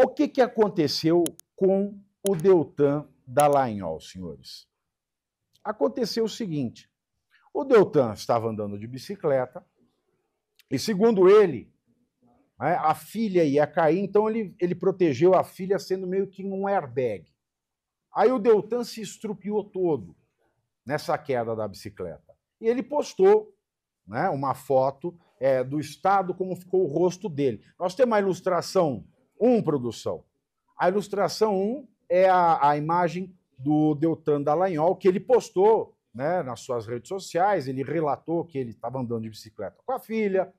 O que, que aconteceu com o Deltan Dallagnol, senhores? Aconteceu o seguinte: o Deltan estava andando de bicicleta e, segundo ele, né, a filha ia cair, então ele, ele protegeu a filha sendo meio que um airbag. Aí o Deltan se estrupiou todo nessa queda da bicicleta. E ele postou né, uma foto é, do estado, como ficou o rosto dele. Nós temos uma ilustração 1, produção. A ilustração 1 é a, a imagem do Deltan Dallagnol, que ele postou né, nas suas redes sociais, ele relatou que ele estava andando de bicicleta com a filha,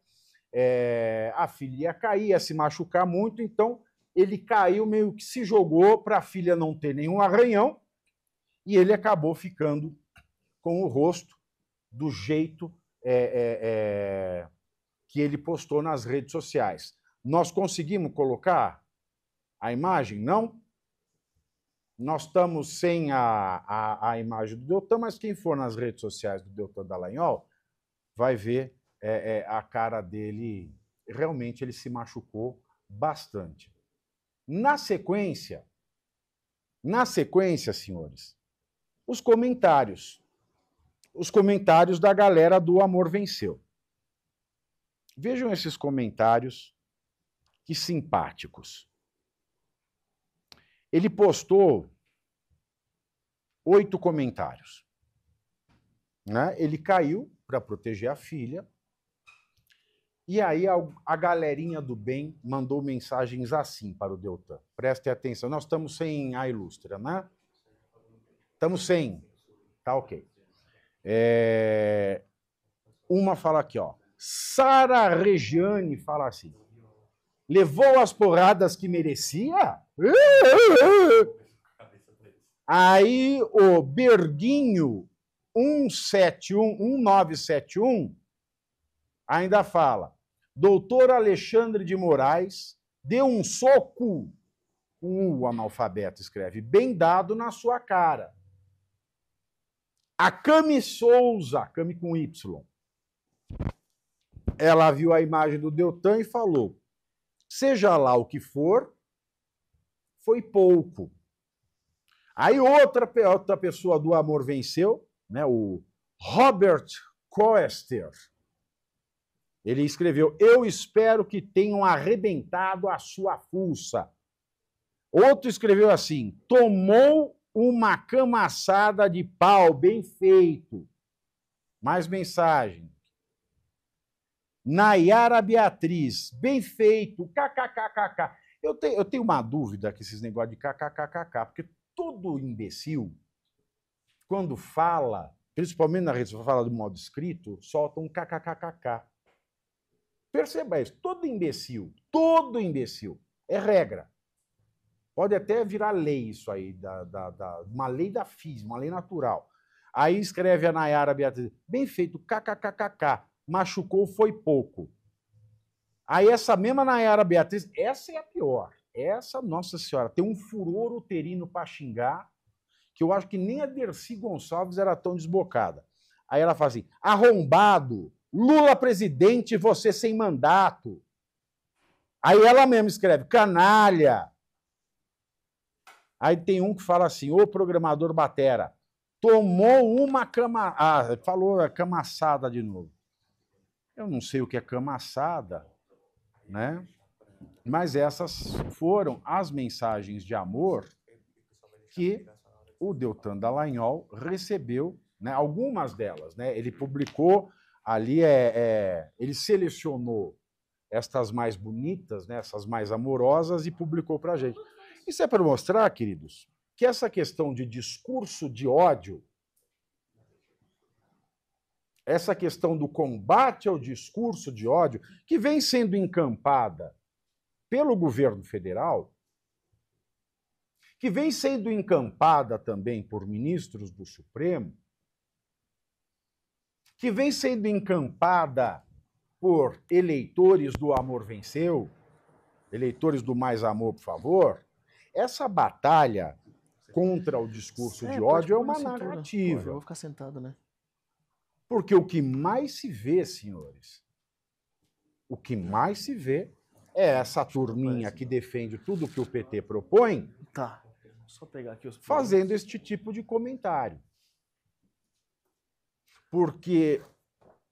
é, a filha ia cair, ia se machucar muito, então ele caiu, meio que se jogou para a filha não ter nenhum arranhão, e ele acabou ficando com o rosto do jeito é, é, é que ele postou nas redes sociais. Nós conseguimos colocar a imagem? Não? Nós estamos sem a, a, a imagem do Deltan, mas quem for nas redes sociais do Deltan Dallagnol vai ver é, é, a cara dele. Realmente ele se machucou bastante. Na sequência, na sequência, senhores, os comentários. Os comentários da galera do Amor Venceu. Vejam esses comentários que simpáticos. Ele postou oito comentários. Né? Ele caiu para proteger a filha. E aí a, a, galerinha do bem mandou mensagens assim para o Deltan. Prestem atenção, nós estamos sem a ilustra, né? Estamos sem. Tá ok. É... Uma fala aqui, ó. Sara Regiane fala assim levou as porradas que merecia. Aí o Berguinho 171, 1971 ainda fala: Doutor Alexandre de Moraes deu um soco, o analfabeto escreve, bem dado na sua cara. A Cami Souza, Cami com Y, ela viu a imagem do Deltan e falou: seja lá o que for, foi pouco. Aí outra, outra pessoa do amor venceu, né, o Robert Coester. Ele escreveu: Eu espero que tenham arrebentado a sua fuça. Outro escreveu assim: Tomou uma camaçada de pau, bem feito. Mais mensagem. Nayara Beatriz, bem feito, kkkkk. Eu, te, eu tenho uma dúvida com esses negócios de kkkkk, porque todo imbecil, quando fala, principalmente na rede, fala do modo escrito, solta um kkkkk. Perceba isso, todo imbecil, todo imbecil, é regra. Pode até virar lei isso aí, da, da, da, uma lei da física, uma lei natural. Aí escreve a Nayara Beatriz, bem feito, kkkkk machucou foi pouco. Aí essa mesma Nayara Beatriz, essa é a pior. Essa, nossa senhora, tem um furor uterino para xingar, que eu acho que nem a Dercy Gonçalves era tão desbocada. Aí ela fala assim: arrombado, Lula presidente, você sem mandato. Aí ela mesma escreve: canalha. Aí tem um que fala assim: ô programador Batera, tomou uma cama. Ah, falou a camaçada de novo. Eu não sei o que é cama assada, né? Mas essas foram as mensagens de amor que o Deltan Dallagnol recebeu, né? Algumas delas, né? Ele publicou ali é, é, ele selecionou estas mais bonitas, né, essas mais amorosas e publicou para a gente. Isso é para mostrar, queridos, que essa questão de discurso de ódio essa questão do combate ao discurso de ódio, que vem sendo encampada pelo governo federal, que vem sendo encampada também por ministros do Supremo, que vem sendo encampada por eleitores do Amor Venceu, eleitores do Mais Amor, por favor, essa batalha contra o discurso de ódio é uma narrativa. eu vou ficar sentado, né? Porque o que mais se vê, senhores, o que mais se vê é essa turminha que defende tudo que o PT propõe. Tá. Só pegar aqui os fazendo este tipo de comentário. Porque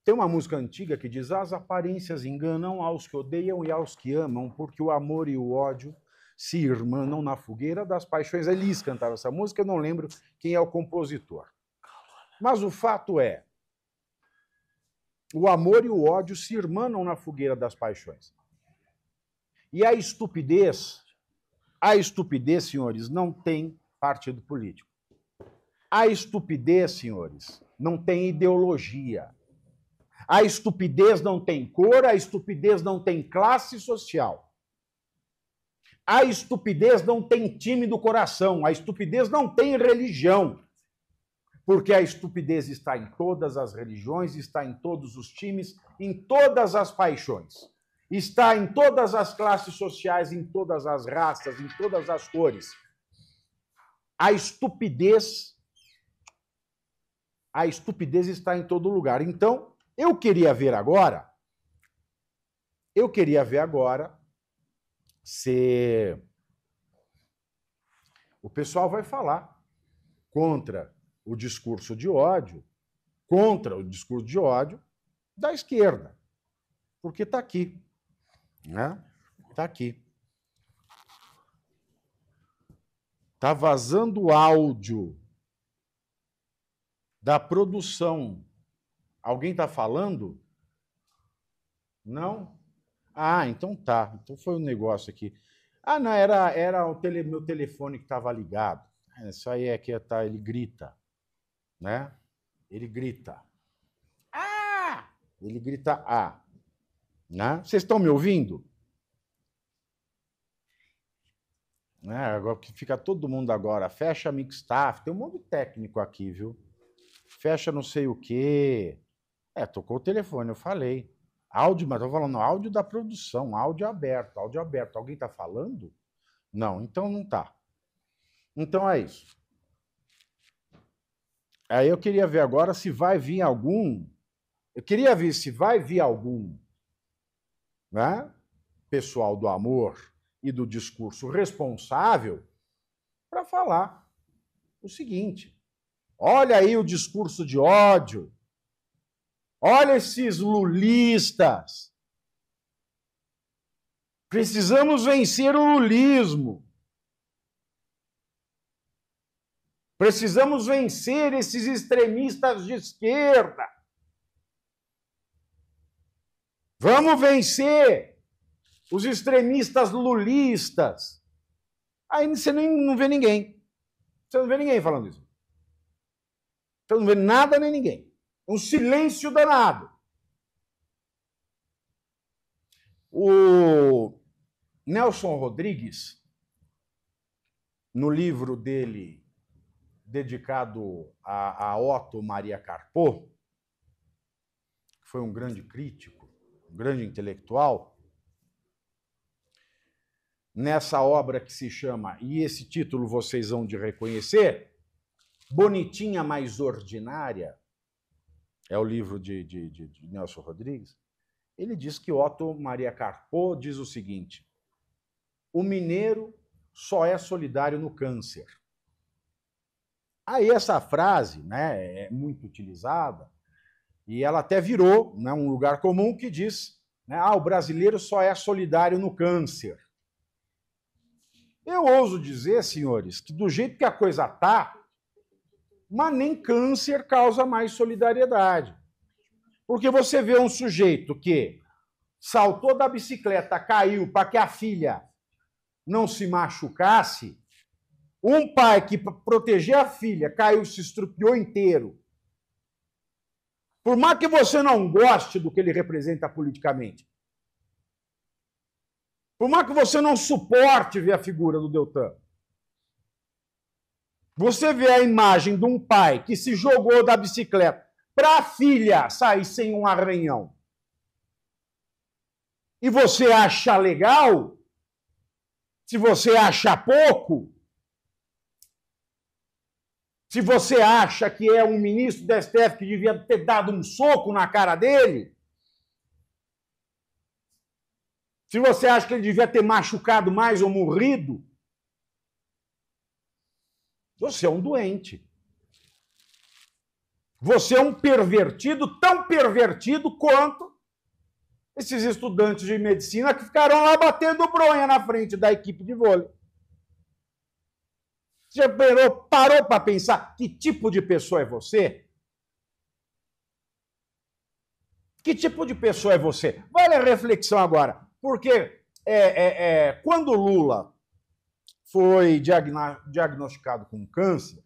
tem uma música antiga que diz: As aparências enganam aos que odeiam e aos que amam, porque o amor e o ódio se irmanam na fogueira das paixões. Elis é cantava essa música, eu não lembro quem é o compositor. Mas o fato é: o amor e o ódio se irmanam na fogueira das paixões. E a estupidez, a estupidez, senhores, não tem partido político. A estupidez, senhores, não tem ideologia. A estupidez não tem cor, a estupidez não tem classe social. A estupidez não tem time do coração, a estupidez não tem religião porque a estupidez está em todas as religiões, está em todos os times, em todas as paixões. Está em todas as classes sociais, em todas as raças, em todas as cores. A estupidez a estupidez está em todo lugar. Então, eu queria ver agora eu queria ver agora se o pessoal vai falar contra o discurso de ódio, contra o discurso de ódio da esquerda. Porque está aqui. Está né? Tá aqui. Está vazando áudio da produção. Alguém está falando? Não? Ah, então tá. Então foi um negócio aqui. Ah, não, era, era o tele, meu telefone que estava ligado. Isso aí é que tá, ele grita né? Ele grita. Ah! Ele grita A. Ah! Né? Vocês estão me ouvindo? Né? Agora que fica todo mundo agora, fecha mixtaff, tem um monte de técnico aqui, viu? Fecha não sei o quê. É, tocou o telefone, eu falei. Áudio, mas estou falando áudio da produção, áudio aberto, áudio aberto. Alguém está falando? Não, então não tá. Então é isso. Aí eu queria ver agora se vai vir algum. Eu queria ver se vai vir algum, né? Pessoal do amor e do discurso responsável para falar o seguinte: olha aí o discurso de ódio, olha esses lulistas. Precisamos vencer o lulismo. Precisamos vencer esses extremistas de esquerda. Vamos vencer os extremistas lulistas. Aí você nem, não vê ninguém. Você não vê ninguém falando isso. Você não vê nada nem ninguém. Um silêncio danado. O Nelson Rodrigues, no livro dele dedicado a, a Otto Maria Carpo, que foi um grande crítico, um grande intelectual, nessa obra que se chama, e esse título vocês vão de reconhecer, Bonitinha Mais Ordinária, é o livro de, de, de, de Nelson Rodrigues, ele diz que Otto Maria Carpo diz o seguinte: o mineiro só é solidário no câncer. Aí essa frase né, é muito utilizada e ela até virou né, um lugar comum que diz né, ah, o brasileiro só é solidário no câncer. Eu ouso dizer, senhores, que do jeito que a coisa tá, mas nem câncer causa mais solidariedade. Porque você vê um sujeito que saltou da bicicleta, caiu para que a filha não se machucasse, um pai que, para proteger a filha, caiu e se estrupiou inteiro. Por mais que você não goste do que ele representa politicamente, por mais que você não suporte ver a figura do Deltan, você vê a imagem de um pai que se jogou da bicicleta para a filha sair sem um arranhão. E você acha legal? Se você acha pouco, se você acha que é um ministro do STF que devia ter dado um soco na cara dele, se você acha que ele devia ter machucado mais ou morrido, você é um doente. Você é um pervertido, tão pervertido quanto esses estudantes de medicina que ficaram lá batendo bronha na frente da equipe de vôlei. Já parou, parou para pensar que tipo de pessoa é você? Que tipo de pessoa é você? Vale a reflexão agora, porque é, é, é, quando Lula foi diagn diagnosticado com câncer,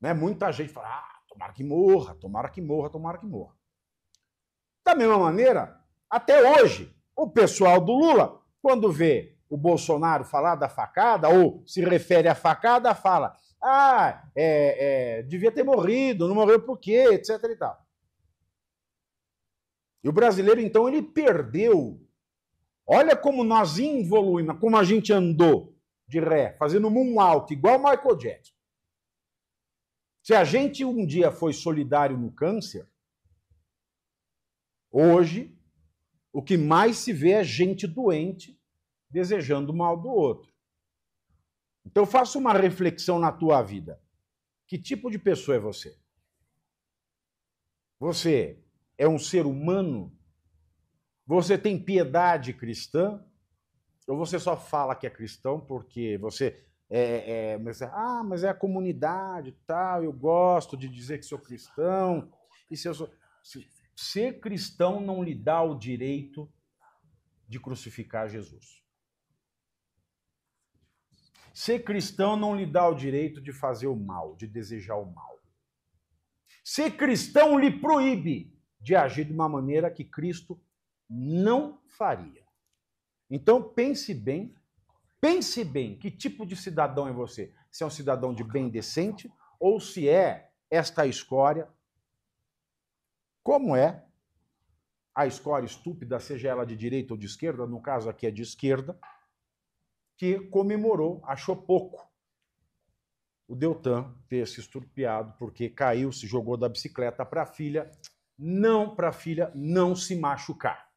né, muita gente fala: ah, tomara que morra, tomara que morra, tomara que morra. Da mesma maneira, até hoje, o pessoal do Lula, quando vê o Bolsonaro falar da facada, ou se refere à facada, fala: ah, é, é, devia ter morrido, não morreu por quê, etc. e tal. E o brasileiro, então, ele perdeu. Olha como nós involuímos, como a gente andou de ré, fazendo moonwalk, igual Michael Jackson. Se a gente um dia foi solidário no câncer, hoje o que mais se vê é gente doente desejando o mal do outro. Então faça uma reflexão na tua vida. Que tipo de pessoa é você? Você é um ser humano? Você tem piedade cristã? Ou você só fala que é cristão porque você é, é, é mas, é, ah, mas é a comunidade tal, eu gosto de dizer que sou cristão. E se eu sou... Se, ser cristão não lhe dá o direito de crucificar Jesus. Ser cristão não lhe dá o direito de fazer o mal, de desejar o mal. Ser cristão lhe proíbe de agir de uma maneira que Cristo não faria. Então pense bem, pense bem que tipo de cidadão é você. Se é um cidadão de bem decente ou se é esta escória, como é a escória estúpida, seja ela de direita ou de esquerda, no caso aqui é de esquerda, que comemorou, achou pouco o Deltan ter se estrupiado porque caiu, se jogou da bicicleta para a filha, não para a filha não se machucar.